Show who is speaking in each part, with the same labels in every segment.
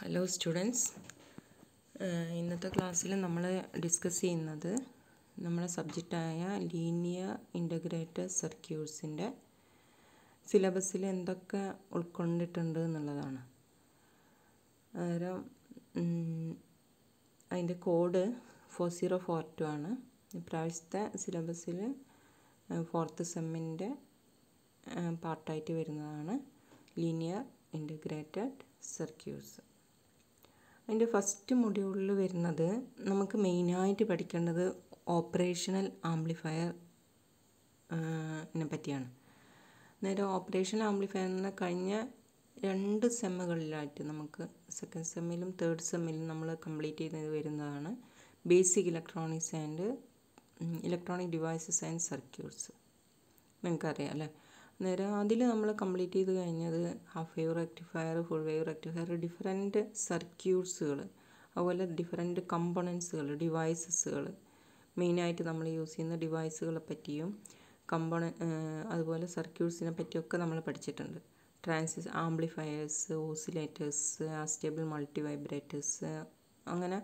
Speaker 1: hello students ഇന്നത്തെ ക്ലാസ്സിൽ നമ്മൾ ഡിസ്കസ് ചെയ്യുന്നത് നമ്മളെ സബ്ജക്റ്റായ ലീനിയർ ഇൻ്റഗ്രേറ്റർ സർക്യൂട്ട്സിൻ്റെ സിലബസിൽ എന്തൊക്കെ ഉൾക്കൊണ്ടിട്ടുണ്ട് എന്നുള്ളതാണ് അന്നേരം അതിൻ്റെ code four zero four two ആണ് ഇപ്രാവശ്യത്തെ സിലബസിൽ ഫോർത്ത് സെമ്മിൻ്റെ പാർട്ടായിട്ട് വരുന്നതാണ് ലീനിയർ ഇൻ്റഗ്രേറ്റഡ് സർക്യൂട്ട്സ് അതിൻ്റെ ഫസ്റ്റ് മൊഡ്യൂളിൽ വരുന്നത് നമുക്ക് മെയിനായിട്ട് പഠിക്കേണ്ടത് ഓപ്പറേഷണൽ ആംപ്ലിഫയർ പറ്റിയാണ് നേരെ ഓപ്പറേഷണൽ ആംപ്ലിഫയറിനെ കഴിഞ്ഞ രണ്ട് സെമ്മുകളിലായിട്ട് നമുക്ക് സെക്കൻഡ് സെമ്മിലും തേർഡ് സെമ്മിലും നമ്മൾ കംപ്ലീറ്റ് ചെയ്ത് വരുന്നതാണ് basic electronics and electronic devices and circuits നിങ്ങൾക്കറിയാം അല്ലേ അന്നേരം അതിൽ നമ്മൾ കംപ്ലീറ്റ് ചെയ്ത് കഴിഞ്ഞത് half wave rectifier full wave rectifier different സർക്യൂട്ട്സുകൾ അതുപോലെ ഡിഫറെൻറ്റ് കമ്പണൻസുകൾ ഡിവൈസസുകൾ മെയിനായിട്ട് നമ്മൾ യൂസ് ചെയ്യുന്ന ഡിവൈസുകളെ പറ്റിയും കമ്പണ അതുപോലെ സർക്യൂട്ട്സിനെ പറ്റിയൊക്കെ നമ്മൾ പഠിച്ചിട്ടുണ്ട് ട്രാൻസിസ് amplifiers oscillators stable multivibrators അങ്ങനെ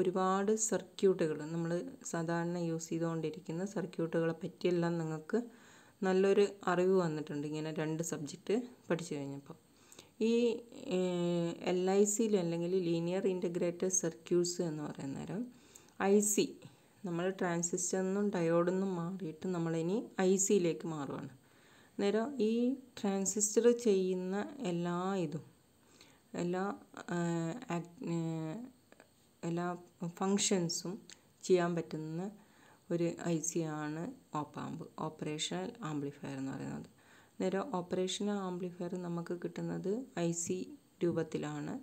Speaker 1: ഒരുപാട് സർക്യൂട്ടുകൾ നമ്മൾ സാധാരണ യൂസ് ചെയ്തുകൊണ്ടിരിക്കുന്ന സർക്യൂട്ടുകളെ പറ്റിയെല്ലാം നിങ്ങൾക്ക് നല്ലൊരു അറിവ് വന്നിട്ടുണ്ട് ഇങ്ങനെ രണ്ട് സബ്ജക്റ്റ് പഠിച്ചു കഴിഞ്ഞപ്പോൾ ഈ എൽ ഐ സിയിൽ അല്ലെങ്കിൽ ലീനിയർ ഇൻ്റഗ്രേറ്റഡ് സർക്യൂട്ട്സ് എന്ന് പറയുന്ന നേരം ഐ സി നമ്മൾ ട്രാൻസിസ്റ്ററിന്നും ഡയോഡെന്നും മാറിയിട്ട് നമ്മളിനി ഐ സിയിലേക്ക് മാറുകയാണ് നേരം ഈ ട്രാൻസിസ്റ്റർ ചെയ്യുന്ന എല്ലാ ഇതും എല്ലാ എല്ലാ ഫങ്ഷൻസും ചെയ്യാൻ പറ്റുന്ന ഒരു ഐ സി ആണ് ഓപ്പാമ്പ് ഓപ്പറേഷണൽ ആംപ്ലിഫയർ എന്ന് പറയുന്നത് നേരെ ഓപ്പറേഷണൽ ആംപ്ലിഫയർ നമുക്ക് കിട്ടുന്നത് ഐ സി രൂപത്തിലാണ്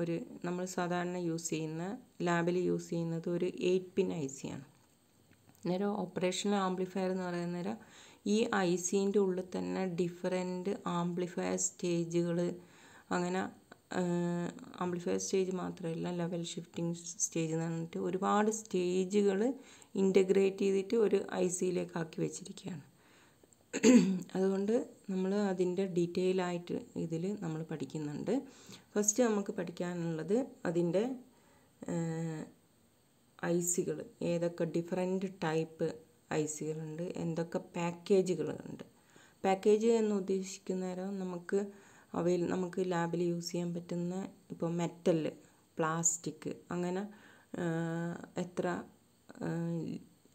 Speaker 1: ഒരു നമ്മൾ സാധാരണ യൂസ് ചെയ്യുന്ന ലാബിൽ യൂസ് ചെയ്യുന്നത് ഒരു എയ്റ്റ് പിൻ ഐ സി ആണ് നേരെ ഓപ്പറേഷണൽ ആംപ്ലിഫയർ എന്ന് പറയുന്ന നേരം ഈ ഐ സീൻ്റെ ഉള്ളിൽ തന്നെ ഡിഫറെൻറ്റ് ആംപ്ലിഫയർ സ്റ്റേജുകൾ അങ്ങനെ ആംപ്ലിഫയർ സ്റ്റേജ് മാത്രമല്ല ലെവൽ ഷിഫ്റ്റിംഗ് സ്റ്റേജ് എന്ന് പറഞ്ഞിട്ട് ഒരുപാട് സ്റ്റേജുകൾ ഇൻ്റഗ്രേറ്റ് ചെയ്തിട്ട് ഒരു ഐ സിയിലേക്ക് ആക്കി വെച്ചിരിക്കുകയാണ് അതുകൊണ്ട് നമ്മൾ അതിൻ്റെ ഡീറ്റെയിൽ ആയിട്ട് ഇതിൽ നമ്മൾ പഠിക്കുന്നുണ്ട് ഫസ്റ്റ് നമുക്ക് പഠിക്കാനുള്ളത് അതിൻ്റെ ഐസികൾ ഏതൊക്കെ ഡിഫറെൻ്റ് ടൈപ്പ് ഐസികളുണ്ട് എന്തൊക്കെ പാക്കേജുകളുണ്ട് പാക്കേജ് എന്ന് ഉദ്ദേശിക്കുന്നേരം നമുക്ക് അവയിൽ നമുക്ക് ലാബിൽ യൂസ് ചെയ്യാൻ പറ്റുന്ന ഇപ്പോൾ മെറ്റൽ പ്ലാസ്റ്റിക് അങ്ങനെ എത്ര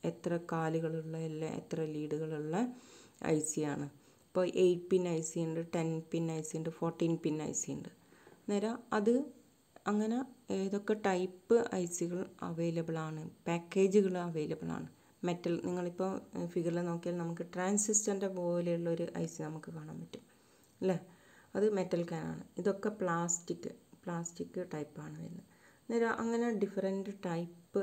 Speaker 1: എത്ര കാലുകളുള്ള അല്ലെ എത്ര ലീഡുകളുള്ള ഐ ആണ് ഇപ്പോൾ എയ്റ്റ് പിൻ ഐ സി ഉണ്ട് ടെൻ പിൻ ഐ സി ഉണ്ട് ഫോർട്ടീൻ പിൻ ഐ സി ഉണ്ട് നേരം അത് അങ്ങനെ ഏതൊക്കെ ടൈപ്പ് ഐ സികൾ അവൈലബിൾ ആണ് പാക്കേജുകൾ അവൈലബിൾ ആണ് മെറ്റൽ നിങ്ങളിപ്പോൾ ഫിഗറിൽ നോക്കിയാൽ നമുക്ക് ട്രാൻസിസ്റ്ററിൻ്റെ പോലെയുള്ളൊരു ഐ സി നമുക്ക് കാണാൻ പറ്റും അല്ലേ അത് മെറ്റൽ ക്യാനാണ് ഇതൊക്കെ പ്ലാസ്റ്റിക് പ്ലാസ്റ്റിക് ടൈപ്പാണ് വരുന്നത് അന്നേരം അങ്ങനെ ഡിഫറെൻറ്റ് ടൈപ്പ്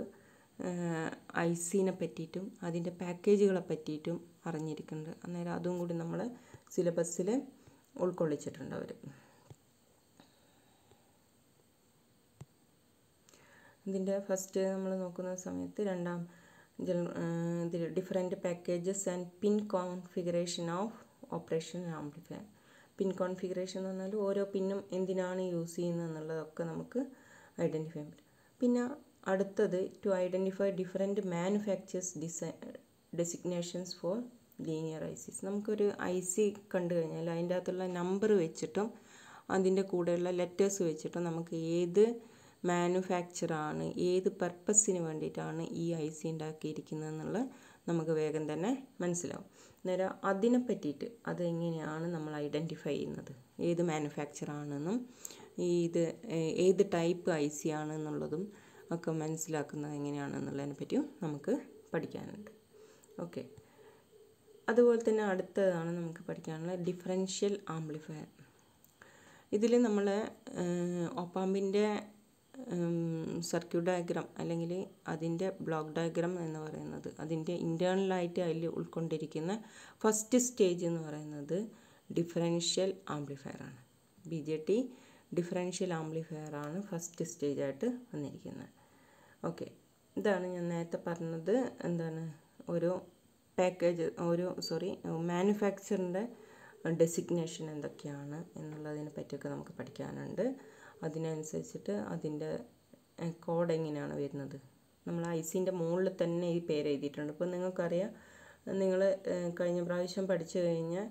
Speaker 1: ഐസിനെ പറ്റിയിട്ടും അതിൻ്റെ പാക്കേജുകളെ പറ്റിയിട്ടും അറിഞ്ഞിരിക്കുന്നുണ്ട് അന്നേരം അതും കൂടി നമ്മൾ സിലബസിൽ ഉൾക്കൊള്ളിച്ചിട്ടുണ്ട് അവർ ഇതിൻ്റെ ഫസ്റ്റ് നമ്മൾ നോക്കുന്ന സമയത്ത് രണ്ടാം ഇതിൽ different packages and pin configuration of operation amplifier pin configuration എന്ന് പറഞ്ഞാൽ ഓരോ പിന്നും എന്തിനാണ് യൂസ് ചെയ്യുന്നത് എന്നുള്ളതൊക്കെ നമുക്ക് ഐഡൻറ്റിഫൈ ചെയ്യാൻ പറ്റും പിന്നെ അടുത്തത് ടു ഐഡൻറ്റിഫൈ ഡിഫറെൻറ്റ് മാനുഫാക്ചേഴ്സ് ഡിസൈ ഡെസിഗ്നേഷൻസ് ഫോർ ലീനിയർ ഐസിസ് നമുക്കൊരു ഐ സി കണ്ടു കഴിഞ്ഞാൽ അതിൻ്റെ അകത്തുള്ള നമ്പർ വെച്ചിട്ടും അതിൻ്റെ കൂടെയുള്ള ലെറ്റേഴ്സ് വെച്ചിട്ടും നമുക്ക് ഏത് മാനുഫാക്ചറാണ് ഏത് പർപ്പസിന് വേണ്ടിയിട്ടാണ് ഈ ഐ സി ഉണ്ടാക്കിയിരിക്കുന്നത് എന്നുള്ള നമുക്ക് വേഗം തന്നെ മനസ്സിലാവും അന്നേരം അതിനെ പറ്റിയിട്ട് അതെങ്ങനെയാണ് നമ്മൾ ഐഡൻറ്റിഫൈ ചെയ്യുന്നത് ഏത് മാനുഫാക്ചറാണെന്നും ഇത് ഏത് ടൈപ്പ് ഐ സി ആണെന്നുള്ളതും ഒക്കെ മനസ്സിലാക്കുന്നത് എങ്ങനെയാണെന്നുള്ളതിനെ പറ്റിയും നമുക്ക് പഠിക്കാനുണ്ട് ഓക്കെ അതുപോലെ തന്നെ അടുത്തതാണ് നമുക്ക് പഠിക്കാനുള്ള ഡിഫറൻഷ്യൽ ആംപ്ലിഫയർ ഇതിൽ നമ്മൾ ഒപ്പാമ്പിൻ്റെ സർക്യൂട്ട് ഡയഗ്രാം അല്ലെങ്കിൽ അതിൻ്റെ ബ്ലോക്ക് ഡയഗ്രാം എന്ന് പറയുന്നത് അതിൻ്റെ ഇൻറ്റേർണലായിട്ട് അതിൽ ഉൾക്കൊണ്ടിരിക്കുന്ന ഫസ്റ്റ് സ്റ്റേജ് എന്ന് പറയുന്നത് ഡിഫറൻഷ്യൽ ആംപ്ലിഫയർ ആണ് B J T differential amplifier ആണ് ഫസ്റ്റ് സ്റ്റേജായിട്ട് വന്നിരിക്കുന്നത് ഓക്കെ ഇതാണ് ഞാൻ നേരത്തെ പറഞ്ഞത് എന്താണ് ഒരു പാക്കേജ് ഒരു സോറി മാനുഫാക്ചറിൻ്റെ ഡെസിഗ്നേഷൻ എന്തൊക്കെയാണ് എന്നുള്ളതിനെ പറ്റിയൊക്കെ നമുക്ക് പഠിക്കാനുണ്ട് അതിനനുസരിച്ചിട്ട് അതിൻ്റെ കോഡ് എങ്ങനെയാണ് വരുന്നത് നമ്മൾ ഐസിൻ്റെ മുകളിൽ തന്നെ ഈ പേര് എഴുതിയിട്ടുണ്ട് ഇപ്പോൾ നിങ്ങൾക്കറിയാം നിങ്ങൾ കഴിഞ്ഞ പ്രാവശ്യം പഠിച്ചു കഴിഞ്ഞാൽ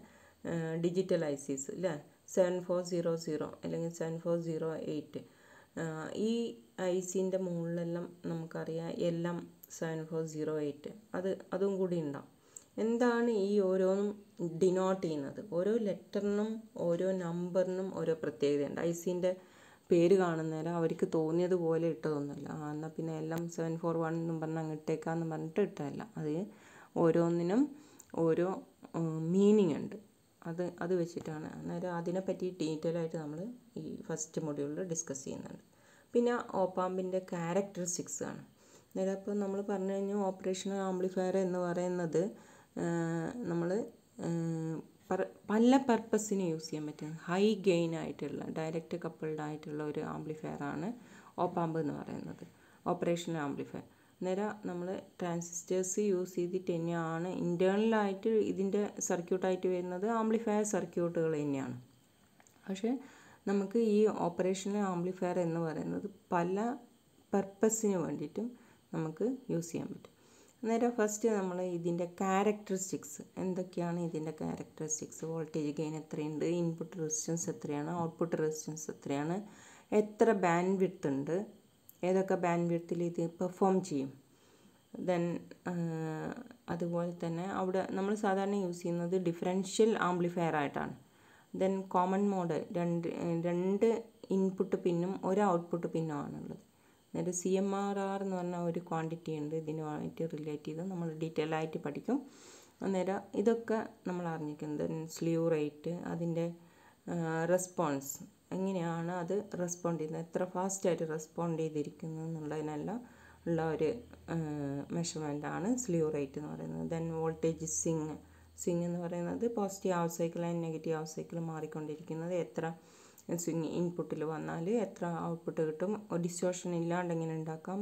Speaker 1: ഡിജിറ്റൽ ഐസീസ് അല്ലേ സെവൻ ഫോർ സീറോ സീറോ അല്ലെങ്കിൽ സെവൻ ഫോർ സീറോ എയ്റ്റ് ഈ ഐസിൻ്റെ മുകളിലെല്ലാം നമുക്കറിയാം എല്ലാം സെവൻ ഫോർ സീറോ എയ്റ്റ് അത് അതും കൂടി ഉണ്ടാവും എന്താണ് ഈ ഓരോന്നും ഡിനോട്ട് ചെയ്യുന്നത് ഓരോ ലെറ്ററിനും ഓരോ നമ്പറിനും ഓരോ പ്രത്യേകതയുണ്ട് ഐസിൻ്റെ പേര് കാണുന്നേരം അവർക്ക് തോന്നിയതുപോലെ ഇട്ടതൊന്നുമല്ല എന്നാൽ പിന്നെ എല്ലാം സെവൻ ഫോർ വൺ എന്നും പറഞ്ഞ് അങ്ങോട്ടേക്കാന്ന് പറഞ്ഞിട്ട് ഇട്ടതല്ല അത് ഓരോന്നിനും ഓരോ മീനിങ് ഉണ്ട് അത് അത് വെച്ചിട്ടാണ് അന്നേരം അതിനെ പറ്റി ഡീറ്റെയിൽ ആയിട്ട് നമ്മൾ ഈ ഫസ്റ്റ് മൊഡ്യൂളിൽ ഡിസ്കസ് ചെയ്യുന്നുണ്ട് പിന്നെ ഓപ്പാമ്പിൻ്റെ ക്യാരക്ടറിസ്റ്റിക്സ് ആണ് അന്നേരം അപ്പോൾ നമ്മൾ പറഞ്ഞു കഴിഞ്ഞാൽ ഓപ്പറേഷൻ ആംപ്ലിഫയർ എന്ന് പറയുന്നത് നമ്മൾ പല പർപ്പസിന് യൂസ് ചെയ്യാൻ പറ്റുന്ന ഹൈ ഗെയിൻ ആയിട്ടുള്ള ഡയറക്റ്റ് കപ്പിൾഡ് ആയിട്ടുള്ള ഒരു ആംപ്ലിഫയർ ആണ് ഓപ്പാമ്പ് എന്ന് പറയുന്നത് ഓപ്പറേഷണൽ ആംപ്ലിഫയർ നേരെ നമ്മൾ ട്രാൻസിസ്റ്റേഴ്സ് യൂസ് ചെയ്തിട്ട് തന്നെയാണ് ഇൻറ്റേണലായിട്ട് ഇതിൻ്റെ സർക്യൂട്ടായിട്ട് വരുന്നത് ആംപ്ലിഫയർ സർക്യൂട്ടുകൾ തന്നെയാണ് പക്ഷേ നമുക്ക് ഈ ഓപ്പറേഷണൽ ആംപ്ലിഫയർ എന്ന് പറയുന്നത് പല പർപ്പസിന് വേണ്ടിയിട്ടും നമുക്ക് യൂസ് ചെയ്യാൻ പറ്റും അന്നേരം ഫസ്റ്റ് നമ്മൾ ഇതിൻ്റെ ക്യാരക്ടറിസ്റ്റിക്സ് എന്തൊക്കെയാണ് ഇതിൻ്റെ ക്യാരക്ടറിസ്റ്റിക്സ് വോൾട്ടേജ് ഗെയിൻ എത്രയുണ്ട് ഇൻപുട്ട് റെസിസ്റ്റൻസ് എത്രയാണ് ഔട്ട്പുട്ട് റെസിസ്റ്റൻസ് എത്രയാണ് എത്ര ബാൻഡ് വിഡ്ത്ത് ഉണ്ട് ഏതൊക്കെ ബാൻഡ് വിഡ്ത്തിൽ ഇത് പെർഫോം ചെയ്യും ദെൻ അതുപോലെ തന്നെ അവിടെ നമ്മൾ സാധാരണ യൂസ് ചെയ്യുന്നത് ഡിഫറൻഷ്യൽ ആംപ്ലിഫയർ ആയിട്ടാണ് ദെൻ കോമൺ മോഡ് രണ്ട് രണ്ട് ഇൻപുട്ട് പിന്നും ഒരു ഔട്ട്പുട്ട് പിന്നും ആണുള്ളത് എന്നിട്ട് സി എം ആർ ആർ എന്ന് പറഞ്ഞ ഒരു ക്വാണ്ടിറ്റി ഉണ്ട് ഇതിനുമായിട്ട് റിലേറ്റ് ചെയ്ത് നമ്മൾ ഡീറ്റെയിൽ ആയിട്ട് പഠിക്കും അന്നേരം ഇതൊക്കെ നമ്മൾ അറിഞ്ഞിരിക്കുന്നത് സ്ലീവ് റേറ്റ് അതിൻ്റെ റെസ്പോൺസ് എങ്ങനെയാണ് അത് റെസ്പോണ്ട് ചെയ്യുന്നത് എത്ര ഫാസ്റ്റായിട്ട് റെസ്പോണ്ട് ചെയ്തിരിക്കുന്നു എന്നുള്ളതിനെല്ലാം ഉള്ള ഒരു ആണ് സ്ലീവ് റേറ്റ് എന്ന് പറയുന്നത് ദെൻ വോൾട്ടേജ് സിങ് സിങ് എന്ന് പറയുന്നത് positive half cycle and negative half cycle മാറിക്കൊണ്ടിരിക്കുന്നത് എത്ര സ്വിങ് ഇൻപുട്ടിൽ വന്നാൽ എത്ര ഔട്ട്പുട്ട് കിട്ടും ഡിസ്റ്റോഷൻ ഇല്ലാണ്ട് എങ്ങനെ ഉണ്ടാക്കാം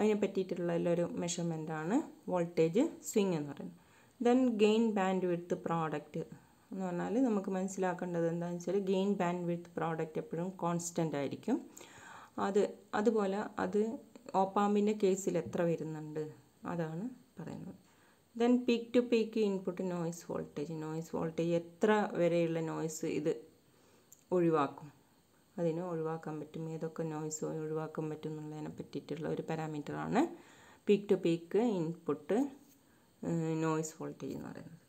Speaker 1: അതിനെ പറ്റിയിട്ടുള്ള ഒരു ആണ് വോൾട്ടേജ് സ്വിങ് എന്ന് പറയുന്നത് then gain bandwidth product എന്ന് പറഞ്ഞാൽ നമുക്ക് മനസ്സിലാക്കേണ്ടത് എന്താണെന്ന് വെച്ചാൽ ഗെയിൻ ബാൻഡ് വിഡ്ത്ത് പ്രോഡക്റ്റ് എപ്പോഴും കോൺസ്റ്റൻ്റ് ആയിരിക്കും അത് അതുപോലെ അത് ഓപ്പാമ്പിൻ്റെ കേസിൽ എത്ര വരുന്നുണ്ട് അതാണ് പറയുന്നത് then peak to peak input noise voltage noise voltage എത്ര വരെയുള്ള നോയിസ് ഇത് ഒഴിവാക്കും അതിനെ ഒഴിവാക്കാൻ പറ്റും ഏതൊക്കെ നോയ്സ് ഒഴിവാക്കാൻ പറ്റും എന്നുള്ളതിനെ പറ്റിയിട്ടുള്ള ഒരു പാരാമീറ്ററാണ് peak to peak input noise voltage എന്ന് പറയുന്നത്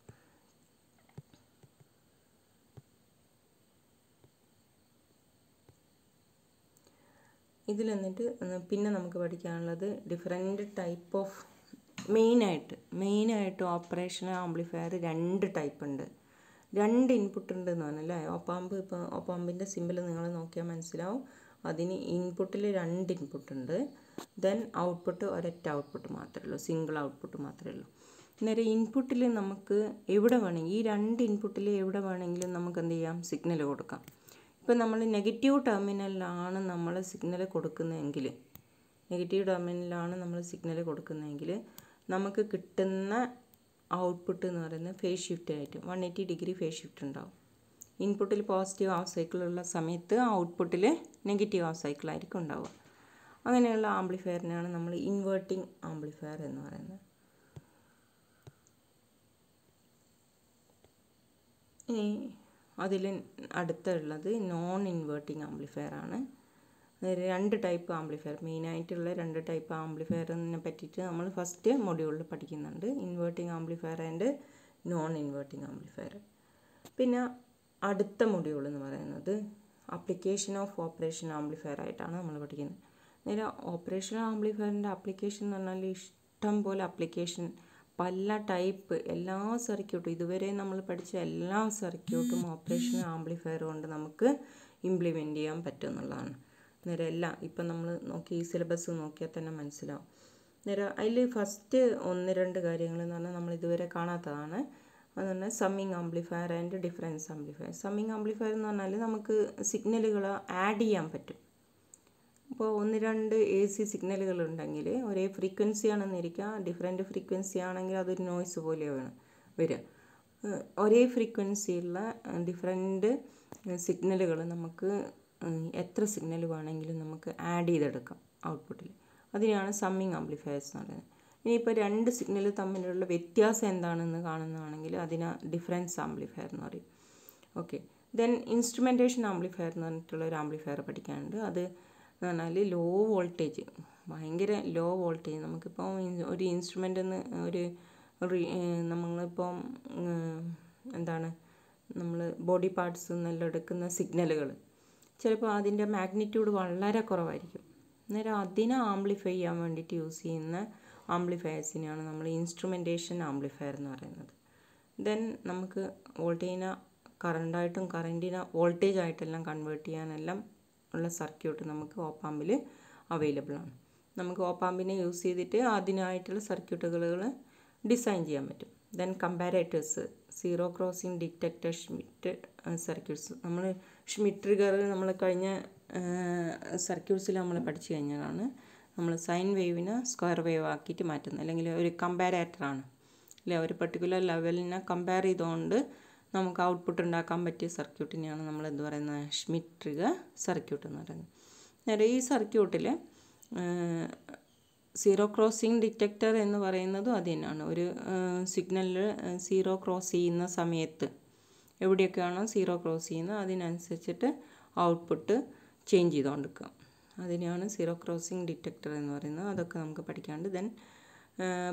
Speaker 1: ഇതിൽ എന്നിട്ട് പിന്നെ നമുക്ക് പഠിക്കാനുള്ളത് ഡിഫറെൻ്റ് ടൈപ്പ് ഓഫ് മെയിനായിട്ട് മെയിനായിട്ട് ഓപ്പറേഷൻ ആംപ്ലിഫയർ രണ്ട് ടൈപ്പ് ഉണ്ട് രണ്ട് ഇൻപുട്ട് ഉണ്ടെന്ന് പറഞ്ഞല്ലേ ഒപ്പാമ്പ് ഇപ്പോൾ ഒപ്പാമ്പിൻ്റെ സിമ്പിൾ നിങ്ങൾ നോക്കിയാൽ മനസ്സിലാവും അതിന് ഇൻപുട്ടിൽ രണ്ട് ഇൻപുട്ട് ഉണ്ട് ദെൻ ഔട്ട്പുട്ട് ഒരൊറ്റ ഔട്ട്പുട്ട് മാത്രമേ ഉള്ളൂ സിംഗിൾ ഔട്ട്പുട്ട് മാത്രമേ ഉള്ളൂ നേരെ ഇൻപുട്ടിൽ നമുക്ക് എവിടെ വേണമെങ്കിൽ ഈ രണ്ട് ഇൻപുട്ടിൽ എവിടെ വേണമെങ്കിലും നമുക്ക് എന്ത് ചെയ്യാം സിഗ്നൽ കൊടുക്കാം ഇപ്പം നമ്മൾ നെഗറ്റീവ് ടെർമിനലിലാണ് നമ്മൾ സിഗ്നൽ കൊടുക്കുന്നതെങ്കിൽ നെഗറ്റീവ് ടെർമിനലിലാണ് നമ്മൾ സിഗ്നൽ കൊടുക്കുന്നതെങ്കിൽ നമുക്ക് കിട്ടുന്ന ഔട്ട്പുട്ട് എന്ന് പറയുന്നത് ഫേസ് ഷിഫ്റ്റ് ആയിട്ട് one eighty degree phase shift ഉണ്ടാവും ഇൻപുട്ടിൽ പോസിറ്റീവ് ഹാഫ് സൈക്കിളുള്ള സമയത്ത് ഔട്ട്പുട്ടിൽ നെഗറ്റീവ് ഹാഫ് സൈക്കിളായിരിക്കും ഉണ്ടാവുക അങ്ങനെയുള്ള ആംപ്ലിഫയറിനാണ് നമ്മൾ ഇൻവേർട്ടിംഗ് ആംപ്ലിഫയർ എന്ന് പറയുന്നത് ഇനി അതിൽ അടുത്തുള്ളത് നോൺ ഇൻവേർട്ടിംഗ് ആംപ്ലിഫയർ ആണ് രണ്ട് ടൈപ്പ് ആംപ്ലിഫയർ മെയിനായിട്ടുള്ള രണ്ട് ടൈപ്പ് ആംബ്ലിഫയറിനെ പറ്റിയിട്ട് നമ്മൾ ഫസ്റ്റ് മൊഡ്യൂളിൽ പഠിക്കുന്നുണ്ട് inverting amplifier and non inverting amplifier പിന്നെ അടുത്ത മൊഡ്യൂൾ എന്ന് പറയുന്നത് അപ്ലിക്കേഷൻ ഓഫ് ഓപ്പറേഷൻ ആംപ്ലിഫയർ ആയിട്ടാണ് നമ്മൾ പഠിക്കുന്നത് നേരെ ഓപ്പറേഷൻ ആംബ്ലിഫയറിൻ്റെ അപ്ലിക്കേഷൻ എന്ന് പറഞ്ഞാൽ ഇഷ്ടം പോലെ അപ്ലിക്കേഷൻ പല ടൈപ്പ് എല്ലാ സർക്യൂട്ടും ഇതുവരെ നമ്മൾ പഠിച്ച എല്ലാ സർക്യൂട്ടും ഓപ്പറേഷൻ ആംപ്ലിഫയർ കൊണ്ട് നമുക്ക് ഇംപ്ലിമെൻ്റ് ചെയ്യാൻ പറ്റുമെന്നുള്ളതാണ് നിരയെല്ലാം ഇപ്പം നമ്മൾ നോക്കി ഈ സിലബസ് നോക്കിയാൽ തന്നെ മനസ്സിലാവും നിര അതിൽ ഫസ്റ്റ് ഒന്ന് രണ്ട് കാര്യങ്ങൾ എന്ന് പറഞ്ഞാൽ നമ്മൾ ഇതുവരെ കാണാത്തതാണ് എന്ന് പറഞ്ഞാൽ summing amplifier and difference amplifier summing amplifier എന്ന് പറഞ്ഞാൽ നമുക്ക് സിഗ്നലുകൾ ആഡ് ചെയ്യാൻ പറ്റും ഇപ്പോൾ ഒന്ന് രണ്ട് എ സി സിഗ്നലുകൾ ഉണ്ടെങ്കിൽ ഒരേ ഫ്രീക്വൻസി ആണെന്നിരിക്കുക ഡിഫറെൻറ്റ് ഫ്രീക്വൻസി ആണെങ്കിൽ അതൊരു നോയ്സ് പോലെ വേണം വരിക ഒരേ ഫ്രീക്വൻസിയുള്ള ഡിഫറെൻറ്റ് സിഗ്നലുകൾ നമുക്ക് എത്ര സിഗ്നൽ വേണമെങ്കിലും നമുക്ക് ആഡ് ചെയ്തെടുക്കാം ഔട്ട്പുട്ടിൽ അതിനാണ് സമ്മിങ് ആംപ്ലിഫയേഴ്സ് എന്ന് പറയുന്നത് ഇനിയിപ്പോൾ രണ്ട് സിഗ്നൽ തമ്മിലുള്ള വ്യത്യാസം എന്താണെന്ന് കാണുന്നതാണെങ്കിൽ അതിന് ഡിഫറൻസ് ആംപ്ലിഫയർ എന്ന് പറയും ഓക്കെ ദെൻ ഇൻസ്ട്രുമെൻറ്റേഷൻ ആംപ്ലിഫയർ എന്ന് പറഞ്ഞിട്ടുള്ള ഒരു ആംപ്ലിഫയർ പഠിക്കാനുണ്ട് അത് എന്ന് പറഞ്ഞാൽ ലോ വോൾട്ടേജ് ഭയങ്കര ലോ വോൾട്ടേജ് നമുക്കിപ്പോൾ ഒരു ഇൻസ്ട്രുമെൻ്റ് എന്ന് ഒരു നമ്മളിപ്പോൾ എന്താണ് നമ്മൾ ബോഡി പാർട്സ് എന്നെല്ലാം എടുക്കുന്ന സിഗ്നലുകൾ ചിലപ്പോൾ അതിൻ്റെ മാഗ്നിറ്റ്യൂഡ് വളരെ കുറവായിരിക്കും അന്നേരം അതിനെ ആംപ്ലിഫൈ ചെയ്യാൻ വേണ്ടിയിട്ട് യൂസ് ചെയ്യുന്ന ആംപ്ലിഫയേഴ്സിനെയാണ് നമ്മൾ ഇൻസ്ട്രുമെൻറ്റേഷൻ ആംപ്ലിഫയർ എന്ന് പറയുന്നത് ദെൻ നമുക്ക് വോൾട്ടേജിന കറണ്ടായിട്ടും കറണ്ടിനെ വോൾട്ടേജ് ആയിട്ടെല്ലാം കൺവേർട്ട് ചെയ്യാനെല്ലാം ഉള്ള സർക്യൂട്ട് നമുക്ക് ഓപ്പാമ്പിൽ അവൈലബിൾ ആണ് നമുക്ക് ഓപ്പാമ്പിനെ യൂസ് ചെയ്തിട്ട് അതിനായിട്ടുള്ള സർക്യൂട്ടുകൾ ഡിസൈൻ ചെയ്യാൻ പറ്റും then comparators zero crossing detector Schmitt circuits നമ്മൾ ഷ്മിറ്റ് ട്രിഗർ നമ്മൾ കഴിഞ്ഞ സർക്യൂട്ട്സിൽ നമ്മൾ പഠിച്ചു കഴിഞ്ഞതാണ് നമ്മൾ സൈൻ വേവിനെ സ്ക്വയർ വേവ് ആക്കിയിട്ട് മാറ്റുന്നത് അല്ലെങ്കിൽ ഒരു കമ്പാരേറ്ററാണ് അല്ലെ ഒരു പെർട്ടിക്കുലർ ലെവലിനെ കമ്പയർ ചെയ്തുകൊണ്ട് നമുക്ക് ഔട്ട്പുട്ട് ഉണ്ടാക്കാൻ പറ്റിയ സർക്യൂട്ടിനെയാണ് നമ്മൾ എന്ത് പറയുന്നത് ഷ്മിട്രിക ട്രിഗർ സർക്യൂട്ട് എന്ന് പറയുന്നത് നേരെ ഈ സർക്യൂട്ടിൽ സീറോ ക്രോസിംഗ് ഡിറ്റക്ടർ എന്ന് പറയുന്നതും അത് തന്നെയാണ് ഒരു സിഗ്നലിൽ സീറോ ക്രോസ് ചെയ്യുന്ന സമയത്ത് എവിടെയൊക്കെയാണോ സീറോ ക്രോസ് ചെയ്യുന്നത് അതിനനുസരിച്ചിട്ട് ഔട്ട്പുട്ട് ചേഞ്ച് ചെയ്തുകൊണ്ടിരിക്കുക അതിനെയാണ് സീറോ ക്രോസിംഗ് ഡിറ്റക്ടർ എന്ന് പറയുന്നത് അതൊക്കെ നമുക്ക് പഠിക്കാണ്ട് then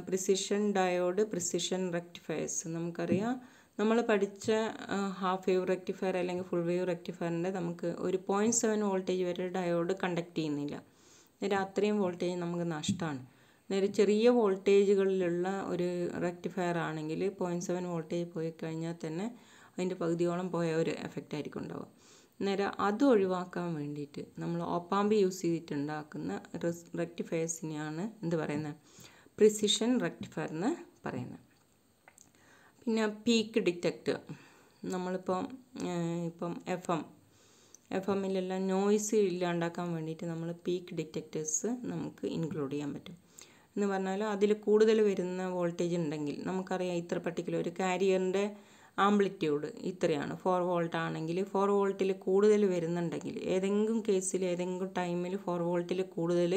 Speaker 1: precision diode precision rectifiers നമുക്കറിയാം നമ്മൾ പഠിച്ച ഹാഫ് വേവ് റെക്ടിഫയർ അല്ലെങ്കിൽ ഫുൾ വേവ് റെക്ടിഫയറിൻ്റെ നമുക്ക് ഒരു പോയിൻറ്റ് സെവൻ വോൾട്ടേജ് വരെ ഡയോഡ് കണ്ടക്ട് ചെയ്യുന്നില്ല നേരെ അത്രയും വോൾട്ടേജ് നമുക്ക് നഷ്ടമാണ് നേരെ ചെറിയ വോൾട്ടേജുകളിലുള്ള ഒരു റെക്ടിഫയർ ആണെങ്കിൽ പോയിൻറ്റ് സെവൻ വോൾട്ടേജ് പോയി കഴിഞ്ഞാൽ തന്നെ അതിൻ്റെ പകുതിയോളം പോയ ഒരു എഫക്റ്റ് ആയിരിക്കും ഉണ്ടാവുക നേരെ അത് ഒഴിവാക്കാൻ വേണ്ടിയിട്ട് നമ്മൾ ഓപ്പാമ്പ് യൂസ് ചെയ്തിട്ടുണ്ടാക്കുന്ന റെക്ടിഫയേഴ്സിനെയാണ് എന്ത് പറയുന്നത് പ്രിസിഷൻ റെക്ടിഫയർ എന്ന് പറയുന്നത് പിന്നെ പീക്ക് ഡിറ്റക്റ്റ് നമ്മളിപ്പം ഇപ്പം എഫ് എം എഫ് എമ്മിലെല്ലാം നോയ്സ് ഇല്ലാണ്ടാക്കാൻ വേണ്ടിയിട്ട് നമ്മൾ പീക്ക് ഡിറ്റക്ടേഴ്സ് നമുക്ക് ഇൻക്ലൂഡ് ചെയ്യാൻ പറ്റും എന്ന് പറഞ്ഞാൽ അതിൽ കൂടുതൽ വരുന്ന വോൾട്ടേജ് ഉണ്ടെങ്കിൽ നമുക്കറിയാം ഇത്ര പർട്ടിക്കുലർ ഒരു കാരിയറിൻ്റെ ആംപ്ലിറ്റ്യൂഡ് ഇത്രയാണ് ഫോർ വോൾട്ട് ആണെങ്കിൽ ഫോർ വോൾട്ടിൽ കൂടുതൽ വരുന്നുണ്ടെങ്കിൽ ഏതെങ്കിലും കേസിൽ ഏതെങ്കിലും ടൈമിൽ ഫോർ വോൾട്ടിൽ കൂടുതൽ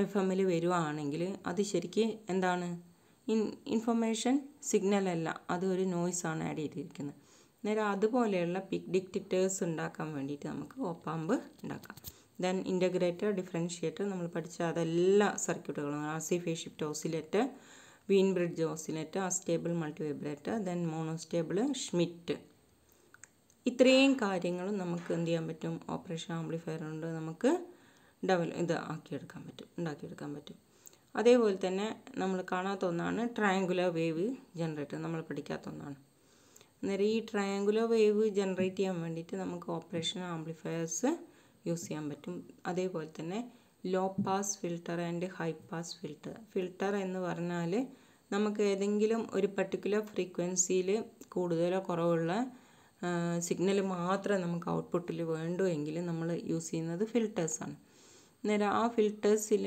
Speaker 1: എഫ് എമ്മിൽ വരുവാണെങ്കിൽ അത് ശരിക്ക് എന്താണ് ഇൻ ഇൻഫർമേഷൻ സിഗ്നൽ അല്ല അതൊരു ആണ് ആഡ് ചെയ്തിരിക്കുന്നത് നേരെ അതുപോലെയുള്ള പിക് ഡിക്റ്റേഴ്സ് ഉണ്ടാക്കാൻ വേണ്ടിയിട്ട് നമുക്ക് ഒപ്പാമ്പ് ഉണ്ടാക്കാം ദെൻ ഇൻ്റഗ്രേറ്റർ ഡിഫറൻഷിയേറ്റർ നമ്മൾ പഠിച്ച അതെല്ലാ സർക്യൂട്ടുകളും R C phase shift oscillator Wien Wienbridge oscillator, stable multivibrator, then monostable Schmitt ഇത്രയും കാര്യങ്ങളും നമുക്ക് എന്ത് ചെയ്യാൻ പറ്റും ഓപ്പറേഷൻ ആംപ്ലിഫയർ കൊണ്ട് നമുക്ക് ഡെവലപ്പ് ഇത് ആക്കിയെടുക്കാൻ പറ്റും ഉണ്ടാക്കിയെടുക്കാൻ പറ്റും അതേപോലെ തന്നെ നമ്മൾ കാണാത്ത ഒന്നാണ് ട്രയാങ്കുലർ വേവ് ജനറേറ്റർ നമ്മൾ പഠിക്കാത്ത ഒന്നാണ് അന്നേരം ഈ ട്രയാങ്കുലർ വേവ് ജനറേറ്റ് ചെയ്യാൻ വേണ്ടിയിട്ട് നമുക്ക് ഓപ്പറേഷൻ ആംപ്ലിഫയേഴ്സ് യൂസ് ചെയ്യാൻ പറ്റും അതേപോലെ തന്നെ low pass filter and high pass filter filter എന്ന് പറഞ്ഞാൽ നമുക്ക് ഏതെങ്കിലും ഒരു പർട്ടിക്കുലർ ഫ്രീക്വൻസിയിൽ കൂടുതലോ കുറവുള്ള സിഗ്നൽ മാത്രം നമുക്ക് ഔട്ട്പുട്ടിൽ വേണ്ടൂ എങ്കിൽ നമ്മൾ യൂസ് ചെയ്യുന്നത് ഫിൽട്ടേഴ്സാണ് നേരെ ആ ഫിൽട്ടേഴ്സിൽ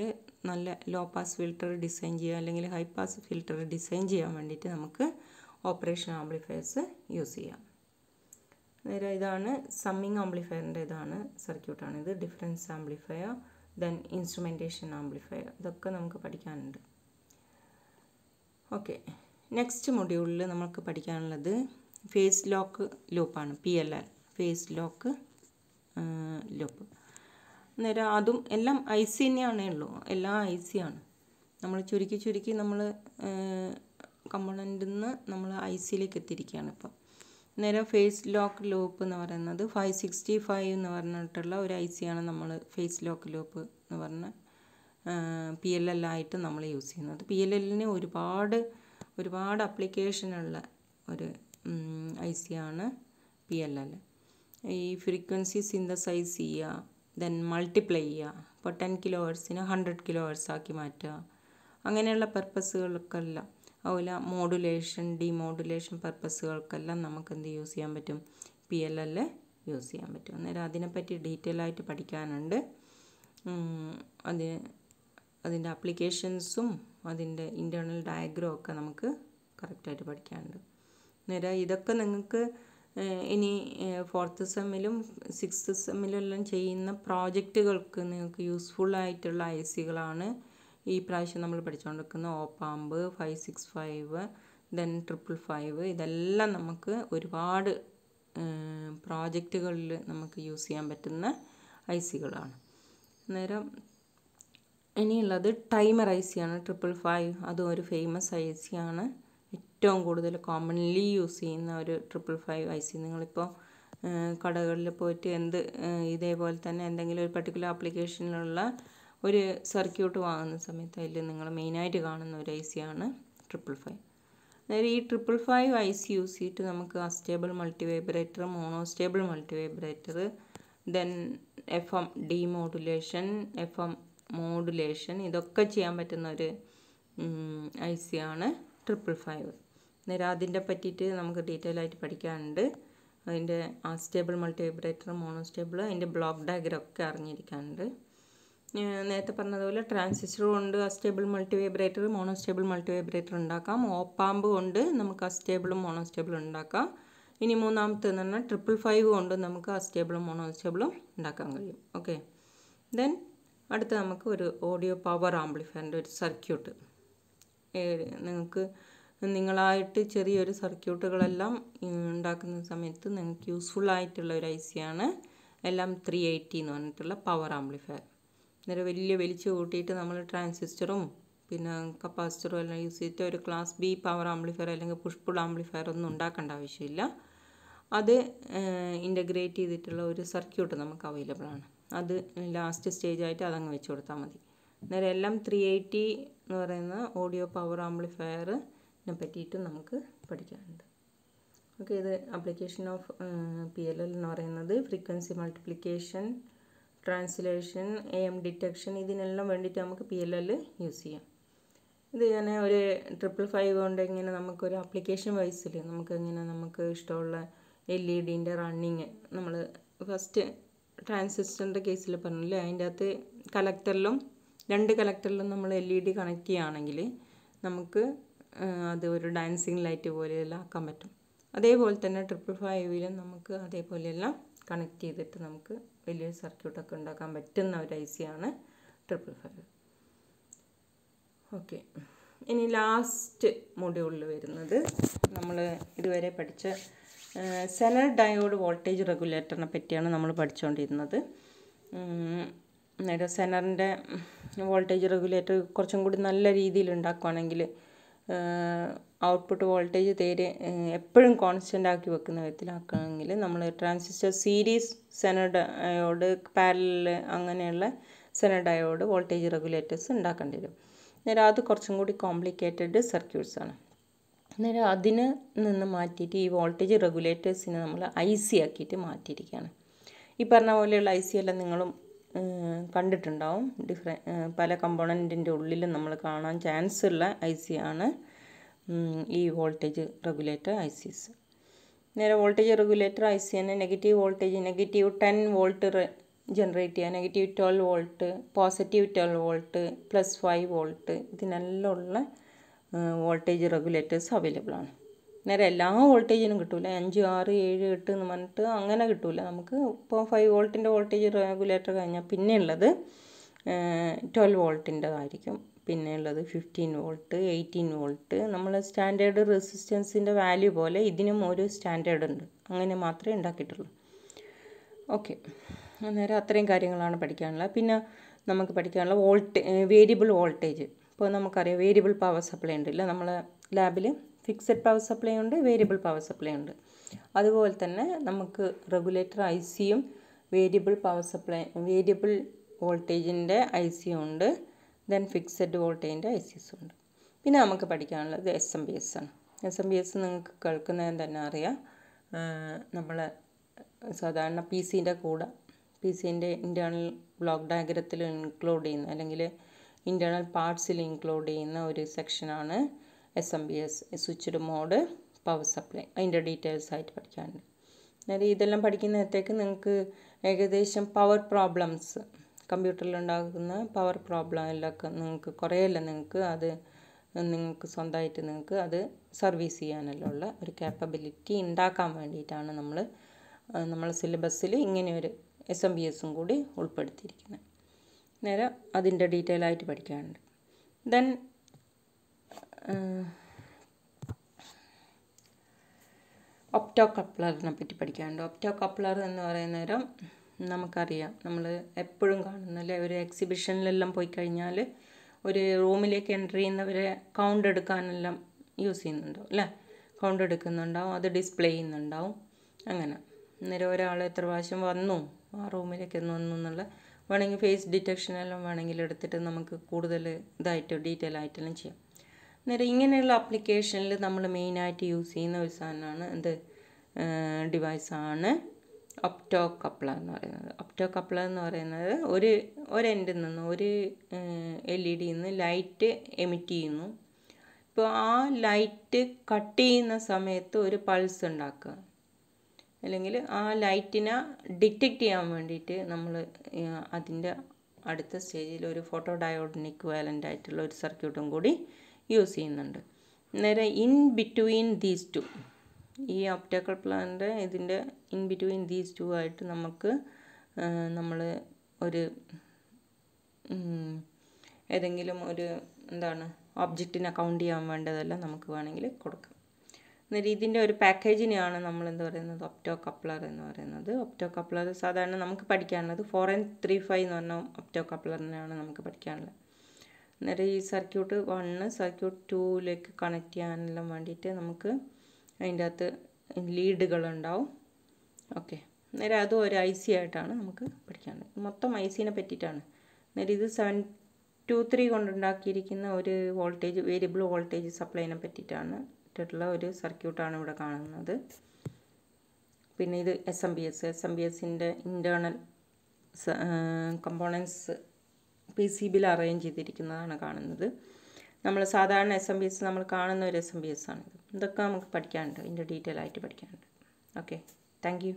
Speaker 1: നല്ല ലോ പാസ് ഫിൽട്ടർ ഡിസൈൻ ചെയ്യുക അല്ലെങ്കിൽ ഹൈ പാസ് ഫിൽട്ടർ ഡിസൈൻ ചെയ്യാൻ വേണ്ടിയിട്ട് നമുക്ക് ഓപ്പറേഷൻ ആംപ്ലിഫയേഴ്സ് യൂസ് ചെയ്യാം നേരെ ഇതാണ് സമ്മിങ് ആംബ്ലിഫയറിൻ്റെ ഇതാണ് സർക്യൂട്ടാണ് ഇത് difference amplifier then instrumentation amplifier ഇതൊക്കെ നമുക്ക് പഠിക്കാനുണ്ട് ഓക്കെ നെക്സ്റ്റ് മൊഡ്യൂളിൽ നമുക്ക് പഠിക്കാനുള്ളത് ഫേസ് ലോക്ക് ലൂപ്പാണ് P L R phase lock loop അന്നേരം അതും എല്ലാം ഐ സി തന്നെയാണേ ഉള്ളൂ എല്ലാം ഐ സി ആണ് നമ്മൾ ചുരുക്കി ചുരുക്കി നമ്മൾ കമ്പോണൻറ്റിൽ നിന്ന് നമ്മൾ ഐ സിയിലേക്ക് എത്തിയിരിക്കുകയാണ് ഇപ്പം നേരെ ഫേസ് ലോക്ക് ലൂപ്പ് എന്ന് പറയുന്നത് ഫൈവ് സിക്സ്റ്റി ഫൈവ് എന്ന് പറഞ്ഞിട്ടുള്ള ഒരു ഐ സിയാണ് നമ്മൾ ഫേസ് ലോക്ക് ലൂപ്പ് എന്ന് പറഞ്ഞ പി എൽ എൽ ആയിട്ട് നമ്മൾ യൂസ് ചെയ്യുന്നത് പി എൽ എല്ലിന് ഒരുപാട് ഒരുപാട് അപ്ലിക്കേഷനുള്ള ഒരു ഐ സിയാണ് പി എൽ എൽ ഈ ഫ്രീക്വൻസി സിന്തസൈസ് ചെയ്യുക ദെൻ മൾട്ടിപ്ലൈ ചെയ്യുക ഇപ്പോൾ ടെൻ കിലോ ഹേഴ്സിന് ഹൺഡ്രഡ് കിലോ ആക്കി മാറ്റുക അങ്ങനെയുള്ള പർപ്പസുകൾക്കെല്ലാം അതുപോലെ മോഡുലേഷൻ ഡിമോഡുലേഷൻ പർപ്പസുകൾക്കെല്ലാം നമുക്ക് എന്ത് യൂസ് ചെയ്യാൻ പറ്റും പി എൽ എൽ യൂസ് ചെയ്യാൻ പറ്റും അന്നേരം അതിനെപ്പറ്റി ഡീറ്റെയിൽ ആയിട്ട് പഠിക്കാനുണ്ട് അത് അതിൻ്റെ അപ്ലിക്കേഷൻസും അതിൻ്റെ ഇൻറ്റേർണൽ ഡയഗ്രം ഒക്കെ നമുക്ക് കറക്റ്റായിട്ട് പഠിക്കാനുണ്ട് അന്നേരം ഇതൊക്കെ നിങ്ങൾക്ക് ഇനി ഫോർത്ത് സെമ്മിലും സിക്സ്ത് സെമ്മിലും എല്ലാം ചെയ്യുന്ന പ്രോജക്റ്റുകൾക്ക് നിങ്ങൾക്ക് യൂസ്ഫുൾ ആയിട്ടുള്ള ഐ സികളാണ് ഈ പ്രാവശ്യം നമ്മൾ പഠിച്ചുകൊണ്ടിരിക്കുന്ന op amp five six five then triple five ഇതെല്ലാം നമുക്ക് ഒരുപാട് പ്രോജക്റ്റുകളിൽ നമുക്ക് യൂസ് ചെയ്യാൻ പറ്റുന്ന ഐ സികളാണ് അന്നേരം ഇനിയുള്ളത് ടൈമർ ഐ സിയാണ് ട്രിപ്പിൾ ഫൈവ് അതും ഒരു ഫേമസ് ഐ സിയാണ് ഏറ്റവും കൂടുതൽ കോമൺലി യൂസ് ചെയ്യുന്ന ഒരു ട്രിപ്പിൾ ഫൈവ് ഐ സി നിങ്ങളിപ്പോൾ കടകളിൽ പോയിട്ട് എന്ത് ഇതേപോലെ തന്നെ എന്തെങ്കിലും ഒരു പർട്ടിക്കുലർ ആപ്ലിക്കേഷനിലുള്ള ഒരു സർക്യൂട്ട് വാങ്ങുന്ന സമയത്ത് അതിൽ നിങ്ങൾ മെയിനായിട്ട് കാണുന്ന ഒരു ഐ സി ആണ് ട്രിപ്പിൾ ഫൈവ് അതായത് ഈ triple five I C use ചെയ്തിട്ട് നമുക്ക് astable multi stable monostable vibrator then F M demodulation F M modulation ഇതൊക്കെ ചെയ്യാൻ പറ്റുന്ന ഒരു ഐ സി ആണ് ട്രിപ്പിൾ ഫൈവ് അന്നേരം അതിൻ്റെ പറ്റിയിട്ട് നമുക്ക് ഡീറ്റെയിൽ ആയിട്ട് പഠിക്കാനുണ്ട് അതിൻ്റെ വൈബ്രേറ്റർ മോണോ മോണോസ്റ്റേബിൾ അതിൻ്റെ ബ്ലോക്ക് ഡയഗ്രം ഒക്കെ അറിഞ്ഞിരിക്കാനുണ്ട് നേരത്തെ പറഞ്ഞതുപോലെ ട്രാൻസിസ്റ്റർ കൊണ്ട് astable multi vibrator monostable multi vibrator ഉണ്ടാക്കാം ഓപ്പാമ്പ് കൊണ്ട് നമുക്ക് അസ്റ്റേബിളും മോണോസ്റ്റേബിളും ഉണ്ടാക്കാം ഇനി മൂന്നാമത്തെ എന്ന് പറഞ്ഞാൽ ട്രിപ്പിൾ ഫൈവ് കൊണ്ട് നമുക്ക് അസ്റ്റേബിളും മോണോസ്റ്റേബിളും ഉണ്ടാക്കാൻ കഴിയും ഓക്കെ ദെൻ അടുത്ത നമുക്ക് ഒരു ഓഡിയോ പവർ ആംപ്ലിഫയറിൻ്റെ ഒരു സർക്യൂട്ട് നിങ്ങൾക്ക് നിങ്ങളായിട്ട് ചെറിയൊരു സർക്യൂട്ടുകളെല്ലാം ഉണ്ടാക്കുന്ന സമയത്ത് നിങ്ങൾക്ക് യൂസ്ഫുൾ ആയിട്ടുള്ള ഒരു ഐ സിയാണ് എല്ലാം ത്രീ എയ്റ്റി എന്ന് പറഞ്ഞിട്ടുള്ള പവർ ആംപ്ലിഫയർ അന്നേരം വലിയ വലിച്ചു കൂട്ടിയിട്ട് നമ്മൾ ട്രാൻസിസ്റ്ററും പിന്നെ കപ്പാസിറ്ററും എല്ലാം യൂസ് ചെയ്തിട്ട് ഒരു ക്ലാസ് ബി പവർ ആംപ്ലിഫയർ അല്ലെങ്കിൽ പുഷ്പുൾ ആംപ്ലിഫയർ ഒന്നും ഉണ്ടാക്കേണ്ട ആവശ്യമില്ല അത് ഇൻ്റഗ്രേറ്റ് ചെയ്തിട്ടുള്ള ഒരു സർക്യൂട്ട് നമുക്ക് അവൈലബിൾ ആണ് അത് ലാസ്റ്റ് സ്റ്റേജായിട്ട് അതങ്ങ് വെച്ച് കൊടുത്താൽ മതി അന്നേരം എല്ലാം ത്രീ എയ്റ്റി എന്ന് പറയുന്ന ഓഡിയോ പവർ ആംബ്ലിഫയറിനെ പറ്റിയിട്ട് നമുക്ക് പഠിക്കാനുണ്ട് ഓക്കെ ഇത് application of P L L എന്ന് പറയുന്നത് frequency multiplication translation M detection ഇതിനെല്ലാം വേണ്ടിയിട്ട് നമുക്ക് പി എൽ എൽ യൂസ് ചെയ്യാം ഇത് ഇങ്ങനെ ഒരു ട്രിപ്പിൾ ഫൈവ് കൊണ്ട് ഇങ്ങനെ നമുക്കൊരു ആപ്ലിക്കേഷൻ വൈസിൽ നമുക്ക് ഇങ്ങനെ നമുക്ക് ഇഷ്ടമുള്ള എൽ ഇ ഡിൻ്റെ റണ്ണിങ് നമ്മൾ ഫസ്റ്റ് ട്രാൻസിസ്റ്ററിൻ്റെ കേസിൽ പറഞ്ഞില്ലേ അതിൻ്റെ അകത്ത് കലക്ടറിലും രണ്ട് കലക്ടറിലും നമ്മൾ എൽ ഇ ഡി കണക്ട് ചെയ്യുകയാണെങ്കിൽ നമുക്ക് അത് ഒരു ഡാൻസിങ് ലൈറ്റ് പോലെയെല്ലാം ആക്കാൻ പറ്റും അതേപോലെ തന്നെ ട്രിപ്പിൾ ഫൈവിലും നമുക്ക് അതേപോലെയെല്ലാം കണക്ട് ചെയ്തിട്ട് നമുക്ക് വലിയ സർക്യൂട്ടൊക്കെ ഉണ്ടാക്കാൻ പറ്റുന്ന ഒരു ഐ സിയാണ് ട്രിപ്പിൾ ഫൈവ് ഓക്കെ ഇനി ലാസ്റ്റ് മൊഡ്യൂളിൽ വരുന്നത് നമ്മൾ ഇതുവരെ പഠിച്ച സെനർ ഡയോഡ് വോൾട്ടേജ് റെഗുലേറ്ററിനെ പറ്റിയാണ് നമ്മൾ പഠിച്ചുകൊണ്ടിരുന്നത് നേരെ സെനറിൻ്റെ വോൾട്ടേജ് റെഗുലേറ്റർ കുറച്ചും കൂടി നല്ല രീതിയിൽ ഉണ്ടാക്കുകയാണെങ്കിൽ ഔട്ട്പുട്ട് വോൾട്ടേജ് തീരെ എപ്പോഴും കോൺസ്റ്റൻ്റ് ആക്കി വെക്കുന്ന വിധത്തിലാക്കുകയാണെങ്കിൽ നമ്മൾ ട്രാൻസിസ്റ്റർ സീരീസ് സെനഡയോട് പാരലിൽ അങ്ങനെയുള്ള സെനഡയോട് വോൾട്ടേജ് റെഗുലേറ്റേഴ്സ് ഉണ്ടാക്കേണ്ടി വരും നേരം അത് കുറച്ചും കൂടി കോംപ്ലിക്കേറ്റഡ് സർക്യൂട്ട്സ് ആണ് നേരം അതിന് നിന്ന് മാറ്റിയിട്ട് ഈ വോൾട്ടേജ് റെഗുലേറ്റേഴ്സിനെ നമ്മൾ ഐ സി ആക്കിയിട്ട് മാറ്റിയിരിക്കുകയാണ് ഈ പറഞ്ഞ പോലെയുള്ള ഐ സി എല്ലാം നിങ്ങളും കണ്ടിട്ടുണ്ടാവും ഡിഫറെ പല കമ്പോണൻറ്റിൻ്റെ ഉള്ളിലും നമ്മൾ കാണാൻ ചാൻസ് ഉള്ള ഐ സി ആണ് ഈ വോൾട്ടേജ് റെഗുലേറ്റർ ഐ എസ് നേരെ വോൾട്ടേജ് റെഗുലേറ്റർ ഐ സി എന്നെ negative voltage negative ten volt generate ചെയ്യുക negative twelve volt positive twelve volt plus five volt ഇതിനെല്ലാം ഉള്ള വോൾട്ടേജ് റെഗുലേറ്റേഴ്സ് അവൈലബിൾ ആണ് നേരെ എല്ലാ വോൾട്ടേജിനും കിട്ടില്ല അഞ്ച് ആറ് ഏഴ് എട്ട് എന്ന് പറഞ്ഞിട്ട് അങ്ങനെ കിട്ടില്ല നമുക്ക് ഇപ്പോൾ ഫൈവ് വോൾട്ടിൻ്റെ വോൾട്ടേജ് റെഗുലേറ്റർ കഴിഞ്ഞാൽ പിന്നെ ഉള്ളത് ട്വൽവ് വോൾട്ടിൻ്റെതായിരിക്കും പിന്നെ ഉള്ളത് ഫിഫ്റ്റീൻ വോൾട്ട് എയ്റ്റീൻ വോൾട്ട് നമ്മൾ സ്റ്റാൻഡേർഡ് റെസിസ്റ്റൻസിൻ്റെ വാല്യൂ പോലെ ഇതിനും ഒരു സ്റ്റാൻഡേർഡ് ഉണ്ട് അങ്ങനെ മാത്രമേ ഉണ്ടാക്കിയിട്ടുള്ളൂ ഓക്കെ അന്നേരം അത്രയും കാര്യങ്ങളാണ് പഠിക്കാനുള്ളത് പിന്നെ നമുക്ക് പഠിക്കാനുള്ള വോൾട്ട് വേരിയബിൾ വോൾട്ടേജ് ഇപ്പോൾ നമുക്കറിയാം വേരിയബിൾ പവർ സപ്ലൈ ഉണ്ട് ഇല്ല നമ്മൾ ലാബിൽ ഫിക്സഡ് പവർ സപ്ലൈ ഉണ്ട് വേരിയബിൾ പവർ സപ്ലൈ ഉണ്ട് അതുപോലെ തന്നെ നമുക്ക് റെഗുലേറ്റർ ഐ സിയും വേരിയബിൾ പവർ സപ്ലൈ വേരിയബിൾ വോൾട്ടേജിൻ്റെ ഐ സിയും ഉണ്ട് ദെൻ ഫിക്സഡ് വോൾട്ടേജിൻ്റെ ഐ സി സിസും ഉണ്ട് പിന്നെ നമുക്ക് പഠിക്കാനുള്ളത് എസ് എം ബി എസ് ആണ് എസ് എം ബി എസ് നിങ്ങൾക്ക് കേൾക്കുന്നതിന് തന്നെ അറിയാം നമ്മൾ സാധാരണ പി സിൻ്റെ കൂടെ പി സിൻ്റെ ഇൻറ്റേണൽ ബ്ലോക്ക് ഡയഗ്രത്തിൽ ഇൻക്ലൂഡ് ചെയ്യുന്ന അല്ലെങ്കിൽ ഇൻറ്റേണൽ പാർട്സിൽ ഇൻക്ലൂഡ് ചെയ്യുന്ന ഒരു സെക്ഷനാണ് S M B S switched mode power supply അതിൻ്റെ ഡീറ്റെയിൽസ് ആയിട്ട് പഠിക്കാനുണ്ട് അതായത് ഇതെല്ലാം പഠിക്കുന്നിടത്തേക്ക് നിങ്ങൾക്ക് ഏകദേശം പവർ പ്രോബ്ലംസ് കമ്പ്യൂട്ടറിലുണ്ടാകുന്ന പവർ പ്രോബ്ലം എല്ലാം നിങ്ങൾക്ക് കുറേയെല്ലാം നിങ്ങൾക്ക് അത് നിങ്ങൾക്ക് സ്വന്തമായിട്ട് നിങ്ങൾക്ക് അത് സർവീസ് ചെയ്യാനെല്ലാം ഉള്ള ഒരു കാപ്പബിലിറ്റി ഉണ്ടാക്കാൻ വേണ്ടിയിട്ടാണ് നമ്മൾ നമ്മളെ സിലബസിൽ ഇങ്ങനെയൊരു എസ് എം ബി എസും കൂടി ഉൾപ്പെടുത്തിയിരിക്കുന്നത് നേരെ അതിൻ്റെ ഡീറ്റെയിൽ ആയിട്ട് പഠിക്കാനുണ്ട് ദെൻ ഒപ്റ്റോ കപ്ലറിനെ പറ്റി പഠിക്കാനുണ്ട് ഒപ്റ്റോ കപ്ലർ എന്ന് നേരം നമുക്കറിയാം നമ്മൾ എപ്പോഴും കാണുന്നല്ലേ ഒരു എക്സിബിഷനിലെല്ലാം പോയി കഴിഞ്ഞാൽ ഒരു റൂമിലേക്ക് എൻ്റർ ചെയ്യുന്നവരെ കൗണ്ട് എടുക്കാനെല്ലാം യൂസ് ചെയ്യുന്നുണ്ടാവും അല്ലേ കൗണ്ട് എടുക്കുന്നുണ്ടാവും അത് ഡിസ്പ്ലേ ചെയ്യുന്നുണ്ടാവും അങ്ങനെ അന്നേരം ഒരാൾ എത്ര പ്രാവശ്യം വന്നു ആ റൂമിലേക്ക് എന്ന് വന്നു എന്നുള്ള വേണമെങ്കിൽ ഫേസ് ഡിറ്റക്ഷൻ എല്ലാം വേണമെങ്കിൽ എടുത്തിട്ട് നമുക്ക് കൂടുതൽ ഇതായിട്ട് ഡീറ്റെയിൽ ആയിട്ടെല്ലാം ചെയ്യാം അന്നേരം ഇങ്ങനെയുള്ള ആപ്ലിക്കേഷനിൽ നമ്മൾ മെയിനായിട്ട് യൂസ് ചെയ്യുന്ന ഒരു സാധനമാണ് എന്ത് ഡിവൈസാണ് ഒപ്റ്റോ കപ്ല എന്ന് പറയുന്നത് ഒപ്റ്റോ കപ്ല എന്ന് പറയുന്നത് ഒരു ഒരു എൻഡിൽ നിന്ന് ഒരു എൽ ഇ ഡിയിൽ നിന്ന് ലൈറ്റ് എമിറ്റ് ചെയ്യുന്നു ഇപ്പോൾ ആ ലൈറ്റ് കട്ട് ചെയ്യുന്ന സമയത്ത് ഒരു പൾസ് ഉണ്ടാക്കുക അല്ലെങ്കിൽ ആ ലൈറ്റിനെ ഡിറ്റക്റ്റ് ചെയ്യാൻ വേണ്ടിയിട്ട് നമ്മൾ അതിൻ്റെ അടുത്ത സ്റ്റേജിൽ ഒരു ഫോട്ടോ ഡയോഡിന് ഇക്വാലൻ്റ് ആയിട്ടുള്ള ഒരു സർക്യൂട്ടും കൂടി യൂസ് ചെയ്യുന്നുണ്ട് നേരെ ഇൻ ബിറ്റ്വീൻ ദീസ് ടു ഈ ഒപ്റ്റക്കൽ പ്ലാൻ്റെ ഇതിൻ്റെ ഇൻ ബിറ്റ്വീൻ ദീസ് ടു ആയിട്ട് നമുക്ക് നമ്മൾ ഒരു ഏതെങ്കിലും ഒരു എന്താണ് ഒബ്ജക്റ്റിന് അക്കൗണ്ട് ചെയ്യാൻ വേണ്ടതെല്ലാം നമുക്ക് വേണമെങ്കിൽ കൊടുക്കാം എന്നിട്ട് ഇതിൻ്റെ ഒരു പാക്കേജിനെയാണ് നമ്മൾ എന്ത് പറയുന്നത് ഒപ്റ്റോ കപ്ലർ എന്ന് പറയുന്നത് ഒപ്റ്റോ കപ്ലർ സാധാരണ നമുക്ക് പഠിക്കാനുള്ളത് ഫോർ എൻ ത്രീ ഫൈവ് എന്ന് പറഞ്ഞ ഒപ്റ്റോ കപ്ലറിനെയാണ് നമുക്ക് പഠിക്കാനുള്ളത് എന്നിട്ട് ഈ സർക്യൂട്ട് വണ്ണ് സർക്യൂട്ട് ടൂവിലേക്ക് കണക്ട് ചെയ്യാനെല്ലാം വേണ്ടിയിട്ട് നമുക്ക് അതിൻ്റെ അകത്ത് ലീഡുകളുണ്ടാവും ഓക്കെ നേരെ അതും ഒരു ഐ സി ആയിട്ടാണ് നമുക്ക് പഠിക്കാനുള്ളത് മൊത്തം ഐ സീനെ പറ്റിയിട്ടാണ് നേരെ ഇത് സെവൻ ടു ത്രീ കൊണ്ടുണ്ടാക്കിയിരിക്കുന്ന ഒരു വോൾട്ടേജ് വേരിയബിൾ വോൾട്ടേജ് സപ്ലൈനെ പറ്റിയിട്ടാണ് ഇട്ടിട്ടുള്ള ഒരു സർക്യൂട്ടാണ് ഇവിടെ കാണുന്നത് പിന്നെ ഇത് S M B S S M B എസിൻ്റെ ഇൻറ്റേർണൽ കമ്പോണൻസ് പി സി ബിയിൽ അറേഞ്ച് ചെയ്തിരിക്കുന്നതാണ് കാണുന്നത് നമ്മൾ സാധാരണ എസ് എം ബി എസ് നമ്മൾ കാണുന്ന ഒരു എസ് എം ബി എസ് ആണിത് ഇതൊക്കെ നമുക്ക് പഠിക്കാനുണ്ട് ഇതിൻ്റെ ഡീറ്റെയിൽ ആയിട്ട് പഠിക്കാനുണ്ട് ഓക്കെ താങ്ക്